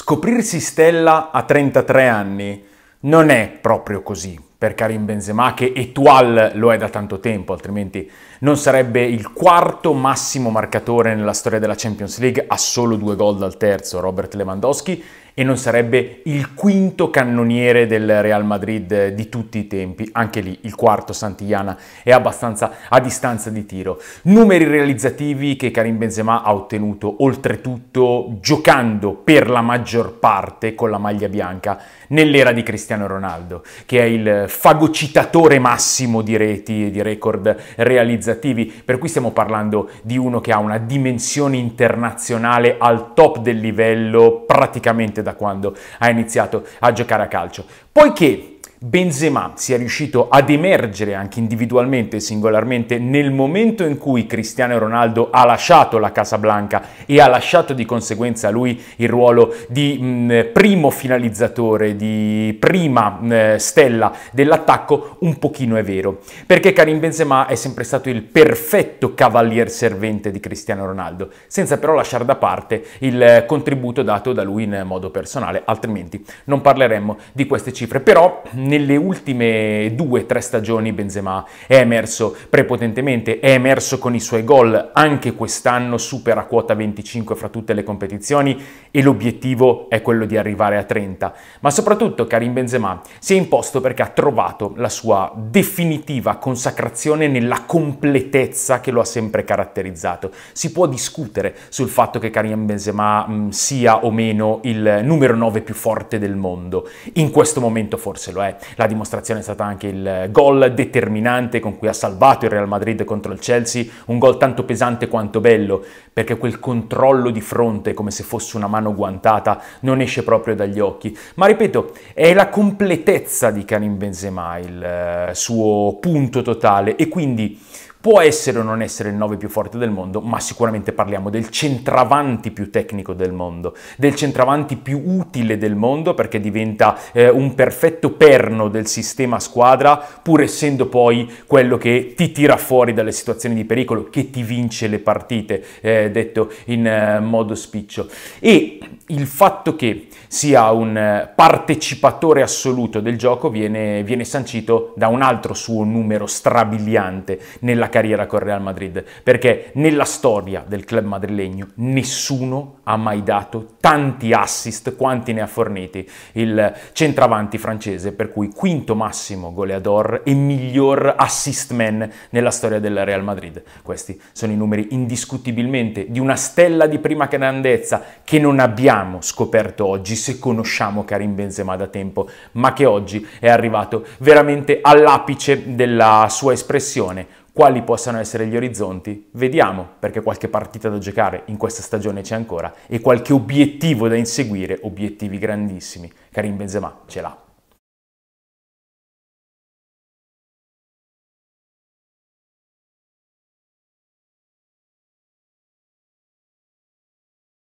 Scoprirsi stella a 33 anni non è proprio così per Karim Benzema che Etoile lo è da tanto tempo, altrimenti non sarebbe il quarto massimo marcatore nella storia della Champions League a solo due gol dal terzo, Robert Lewandowski, e non sarebbe il quinto cannoniere del Real Madrid eh, di tutti i tempi, anche lì il quarto Santillana è abbastanza a distanza di tiro. Numeri realizzativi che Karim Benzema ha ottenuto oltretutto giocando per la maggior parte con la maglia bianca nell'era di Cristiano Ronaldo, che è il fagocitatore massimo di reti e di record realizzativi, per cui stiamo parlando di uno che ha una dimensione internazionale al top del livello praticamente da da quando ha iniziato a giocare a calcio. Poiché Benzema sia riuscito ad emergere anche individualmente e singolarmente nel momento in cui Cristiano Ronaldo ha lasciato la Casa Blanca e ha lasciato di conseguenza lui il ruolo di mh, mm, primo finalizzatore, di prima mh, mm, stella dell'attacco, un pochino è vero, perché Karim Benzema è sempre stato il perfetto cavalier servente di Cristiano Ronaldo, senza però lasciare da parte il contributo dato da lui in modo personale, altrimenti non parleremmo di queste cifre, però mm, nelle ultime due o tre stagioni Benzema è emerso prepotentemente, è emerso con i suoi gol, anche quest'anno supera quota 25 fra tutte le competizioni e l'obiettivo è quello di arrivare a 30. Ma soprattutto Karim Benzema si è imposto perché ha trovato la sua definitiva consacrazione nella completezza che lo ha sempre caratterizzato. Si può discutere sul fatto che Karim Benzema mh, sia o meno il numero 9 più forte del mondo. In questo momento forse lo è, la dimostrazione è stata anche il gol determinante con cui ha salvato il Real Madrid contro il Chelsea, un gol tanto pesante quanto bello, perché quel controllo di fronte, come se fosse una mano guantata, non esce proprio dagli occhi. Ma ripeto, è la completezza di Karim Benzema il eh, suo punto totale e quindi Può essere o non essere il 9 più forte del mondo, ma sicuramente parliamo del centravanti più tecnico del mondo, del centravanti più utile del mondo perché diventa eh, un perfetto perno del sistema squadra, pur essendo poi quello che ti tira fuori dalle situazioni di pericolo, che ti vince le partite, eh, detto in eh, modo spiccio. E il fatto che sia un eh, partecipatore assoluto del gioco viene, viene, sancito da un altro suo numero strabiliante nella carriera con Real Madrid, perché nella storia del club madrilegno nessuno ha mai dato tanti assist quanti ne ha forniti il centravanti francese, per cui quinto massimo goleador e miglior assist man nella storia del Real Madrid. Questi sono i numeri indiscutibilmente di una stella di prima grandezza che non abbiamo abbiamo scoperto oggi se conosciamo Karim Benzema da tempo, ma che oggi è arrivato veramente all'apice della sua espressione. Quali possano essere gli orizzonti? Vediamo, perché qualche partita da giocare in questa stagione c'è ancora e qualche obiettivo da inseguire, obiettivi grandissimi. Karim Benzema ce l'ha.